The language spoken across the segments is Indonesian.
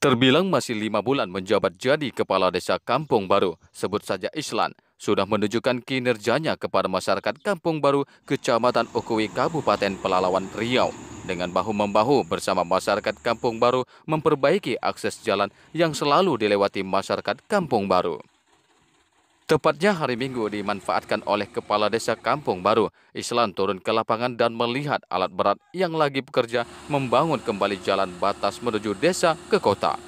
Terbilang masih lima bulan menjabat jadi kepala desa Kampung Baru, sebut saja Islan, sudah menunjukkan kinerjanya kepada masyarakat Kampung Baru, Kecamatan Okowi, Kabupaten Pelalawan, Riau. Dengan bahu-membahu bersama masyarakat Kampung Baru memperbaiki akses jalan yang selalu dilewati masyarakat Kampung Baru. Tepatnya hari Minggu dimanfaatkan oleh Kepala Desa Kampung Baru. Islan turun ke lapangan dan melihat alat berat yang lagi bekerja membangun kembali jalan batas menuju desa ke kota.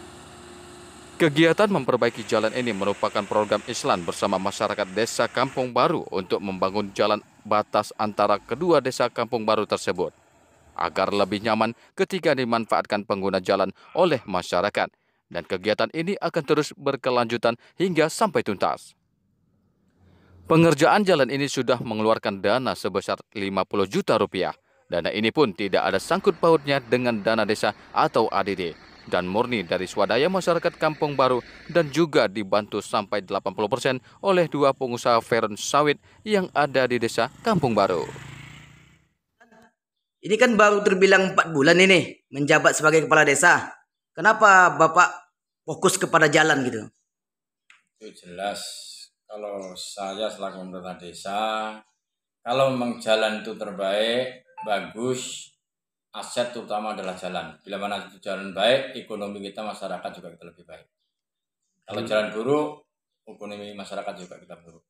Kegiatan memperbaiki jalan ini merupakan program Islan bersama masyarakat desa Kampung Baru untuk membangun jalan batas antara kedua desa Kampung Baru tersebut agar lebih nyaman ketika dimanfaatkan pengguna jalan oleh masyarakat. Dan kegiatan ini akan terus berkelanjutan hingga sampai tuntas. Pengerjaan jalan ini sudah mengeluarkan dana sebesar 50 juta rupiah. Dana ini pun tidak ada sangkut pautnya dengan dana desa atau ADD dan murni dari swadaya masyarakat Kampung Baru dan juga dibantu sampai 80% oleh dua pengusaha Veron sawit yang ada di desa Kampung Baru. Ini kan baru terbilang 4 bulan ini menjabat sebagai kepala desa. Kenapa Bapak fokus kepada jalan gitu? Itu jelas kalau saya selaku pemerintah desa, kalau memang jalan itu terbaik, bagus, aset terutama adalah jalan. Bila mana itu jalan baik, ekonomi kita masyarakat juga kita lebih baik. Kalau iya. jalan buruk, ekonomi masyarakat juga kita buruk.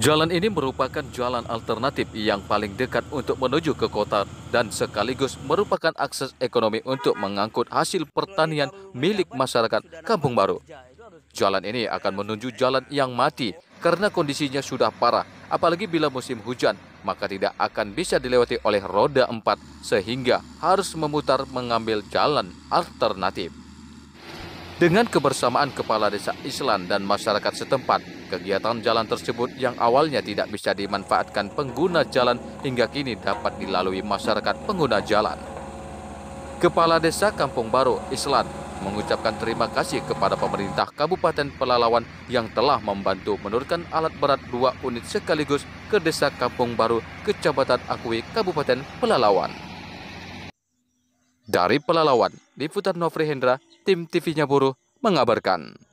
Jalan ini merupakan jalan alternatif yang paling dekat untuk menuju ke kota dan sekaligus merupakan akses ekonomi untuk mengangkut hasil pertanian milik masyarakat Kampung Baru. Jalan ini akan menuju jalan yang mati karena kondisinya sudah parah, apalagi bila musim hujan, maka tidak akan bisa dilewati oleh roda empat sehingga harus memutar mengambil jalan alternatif. Dengan kebersamaan kepala desa Islan dan masyarakat setempat, kegiatan jalan tersebut yang awalnya tidak bisa dimanfaatkan pengguna jalan hingga kini dapat dilalui masyarakat pengguna jalan. Kepala Desa Kampung Baru, Islan, mengucapkan terima kasih kepada pemerintah Kabupaten Pelalawan yang telah membantu menurunkan alat berat dua unit sekaligus ke desa Kampung Baru, Kecamatan Akui, Kabupaten Pelalawan. Dari Pelalawan, Liputan Nofri Hendra, Tim TV Nya Nyaburu, mengabarkan.